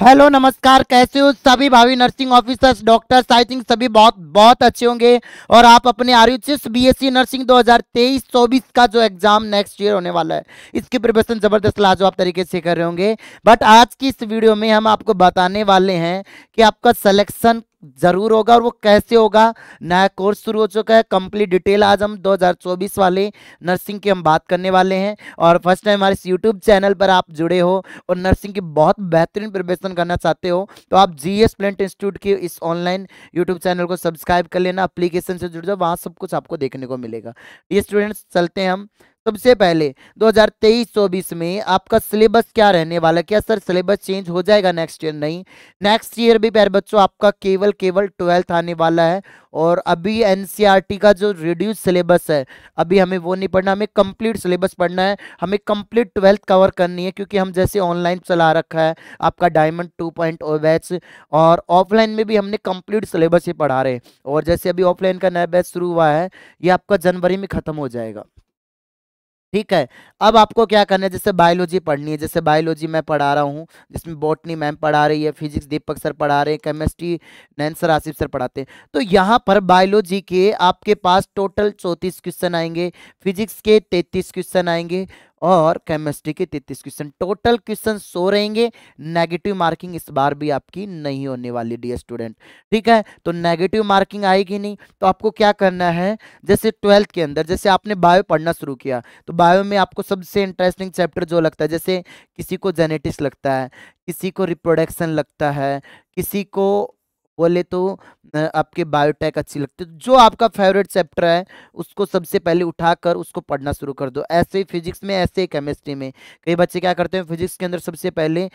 hello नमस्कार कैसे हो सभी भावी nursing officers doctors I think सभी बहुत बहुत अच्छे होंगे और आप अपने आर यू बीएससी नर्सिंग 2023-24 का जो एग्जाम नेक्स्ट ईयर होने वाला है इसकी प्रिपरेशन ज़बरदस्त लाजवाब तरीके से कर रहे होंगे बट आज की इस वीडियो में हम आपको बताने वाले हैं कि आपका सलेक्शन जरूर होगा और वो कैसे होगा नया कोर्स शुरू हो चुका है कंप्लीट डिटेल आज हम 2024 वाले नर्सिंग की हम बात करने वाले हैं और फर्स्ट टाइम हमारे इस यूट्यूब चैनल पर आप जुड़े हो और नर्सिंग की बहुत बेहतरीन प्रिपरेशन करना चाहते हो तो आप जी एस प्लेंट इंस्टीट्यूट के इस ऑनलाइन यूट्यूब चैनल को सब्सक्राइब कर लेना अप्लीकेशन से जुड़ जाओ वहाँ सब कुछ आपको देखने को मिलेगा ये स्टूडेंट्स चलते हैं हम सबसे पहले 2023-24 में आपका सिलेबस क्या रहने वाला क्या सर सिलेबस चेंज हो जाएगा नेक्स्ट ईयर नहीं नेक्स्ट ईयर भी प्यारे बच्चों आपका केवल केवल ट्वेल्थ आने वाला है और अभी एनसीईआरटी का जो रिड्यूस सिलेबस है अभी हमें वो नहीं पढ़ना हमें कंप्लीट सिलेबस पढ़ना है हमें कंप्लीट ट्वेल्थ कवर करनी है क्योंकि हम जैसे ऑनलाइन चला रखा है आपका diamond two point O batch और ऑफलाइन में भी हमने कंप्लीट सिलेबस ही पढ़ा रहे हैं और जैसे अभी ऑफलाइन का नया बैच शुरू हुआ है ये आपका जनवरी में ख़त्म हो जाएगा ठीक है अब आपको क्या करना है जैसे बायोलॉजी पढ़नी है जैसे बायोलॉजी मैं पढ़ा रहा हूँ जिसमें बॉटनी मैम पढ़ा रही है फिजिक्स दीपक सर पढ़ा रहे हैं केमिस्ट्री नैंसर आसिफ सर पढ़ाते हैं तो यहाँ पर बायोलॉजी के आपके पास टोटल चौंतीस क्वेश्चन आएंगे फिजिक्स के तैतीस क्वेश्चन आएंगे और केमिस्ट्री के तैतीस क्वेश्चन टोटल क्वेश्चन सो रहेंगे नेगेटिव मार्किंग इस बार भी आपकी नहीं होने वाली डी स्टूडेंट ठीक है तो नेगेटिव मार्किंग आएगी नहीं तो आपको क्या करना है जैसे ट्वेल्थ के अंदर जैसे आपने बायो पढ़ना शुरू किया तो बायो में आपको सबसे इंटरेस्टिंग चैप्टर जो लगता है जैसे किसी को जेनेटिक्स लगता है किसी को रिप्रोडक्शन लगता है किसी को बोले तो आपके बायोटेक अच्छी लगती है तो जो आपका फेवरेट चैप्टर है उसको सबसे पहले उठाकर उसको पढ़ना शुरू कर दो ऐसे ही फिजिक्स में ऐसे ही केमिस्ट्री में कई बच्चे क्या करते हैं फिजिक्स के अंदर सबसे पहले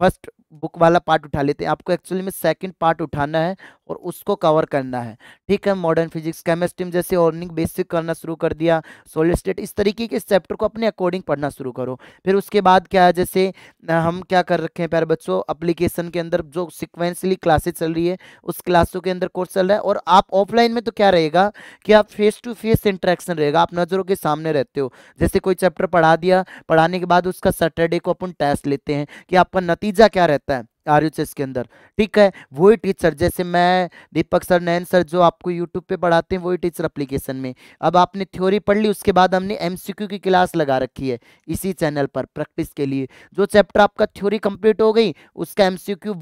फर्स्ट बुक वाला पार्ट उठा लेते हैं आपको एक्चुअली में सेकंड पार्ट उठाना है और उसको कवर करना है ठीक है मॉडर्न फिजिक्स केमिस्ट्री जैसे ऑर्निंग बेसिक करना शुरू कर दिया सोलिड स्टेट इस तरीके के इस चैप्टर को अपने अकॉर्डिंग पढ़ना शुरू करो फिर उसके बाद क्या है जैसे हम क्या कर रखे हैं प्यारे बच्चों अप्लीकेशन के अंदर जो सिक्वेंसली क्लासेज चल रही है उस क्लासों के अंदर कोर्स चल रहा है और आप ऑफलाइन में तो क्या रहेगा कि आप फेस टू फेस इंट्रैक्शन रहेगा आप नज़रों के सामने रहते हो जैसे कोई चैप्टर पढ़ा दिया पढ़ाने के बाद उसका सैटरडे को अपन टेस्ट लेते हैं कि आपका नतीजा क्या रहता है आर के अंदर ठीक है वही टीचर जैसे मैं दीपक सर नयन सर जो आपको यूट्यूब पे पढ़ाते हैं वही टीचर अप्लीकेशन में अब आपने थ्योरी पढ़ ली उसके बाद हमने एमसीक्यू की क्लास लगा रखी है इसी चैनल पर प्रैक्टिस के लिए जो चैप्टर आपका थ्योरी कंप्लीट हो गई उसका एम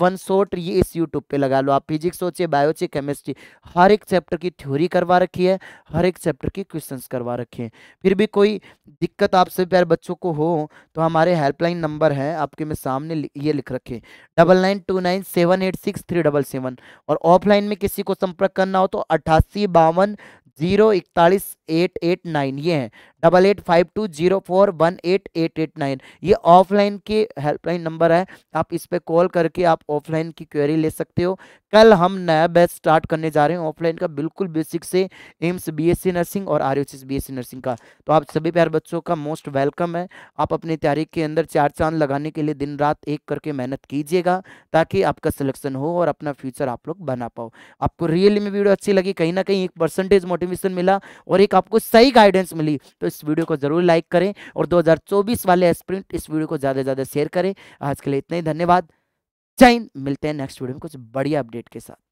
वन शॉर्ट ये इस यूट्यूब पर लगा लो आप फिजिक्स सोचिए बायोचे केमिस्ट्री हर एक चैप्टर की थ्योरी करवा रखी है हर एक चैप्टर की क्वेश्चन करवा रखे हैं फिर भी कोई दिक्कत आपसे प्यार बच्चों को हो तो हमारे हेल्पलाइन नंबर है आपके में सामने ये लिख रखे double double nine two nine seven eight six three double seven और ऑफलाइन में किसी को संपर्क करना हो तो अट्ठासी बावन जीरो इकतालीस एट एट नाइन ये है double eight five two zero four one eight eight eight nine ये ऑफलाइन की हेल्पलाइन नंबर है आप इस पर कॉल करके आप ऑफलाइन की क्वेरी ले सकते हो कल हम नया बैच स्टार्ट करने जा रहे हैं ऑफलाइन का बिल्कुल बेसिक से एम्स बीएससी नर्सिंग और आर बीएससी नर्सिंग का तो आप सभी प्यार बच्चों का मोस्ट वेलकम है आप अपनी तैयारी के अंदर चार चांद लगाने के लिए दिन रात एक करके मेहनत कीजिएगा ताकि आपका सिलेक्शन हो और अपना फ्यूचर आप लोग बना पाओ आपको रियली में वीडियो अच्छी लगी कहीं ना कहीं एक परसेंटेज मोटिवेशन मिला और एक आपको सही गाइडेंस मिली तो इस वीडियो को जरूर लाइक करें और 2024 वाले स्प्रिंट इस वीडियो को ज़्यादा से ज़्यादा शेयर करें आज के लिए इतना ही धन्यवाद जय हिंद मिलते हैं नेक्स्ट वीडियो में कुछ बढ़िया अपडेट के साथ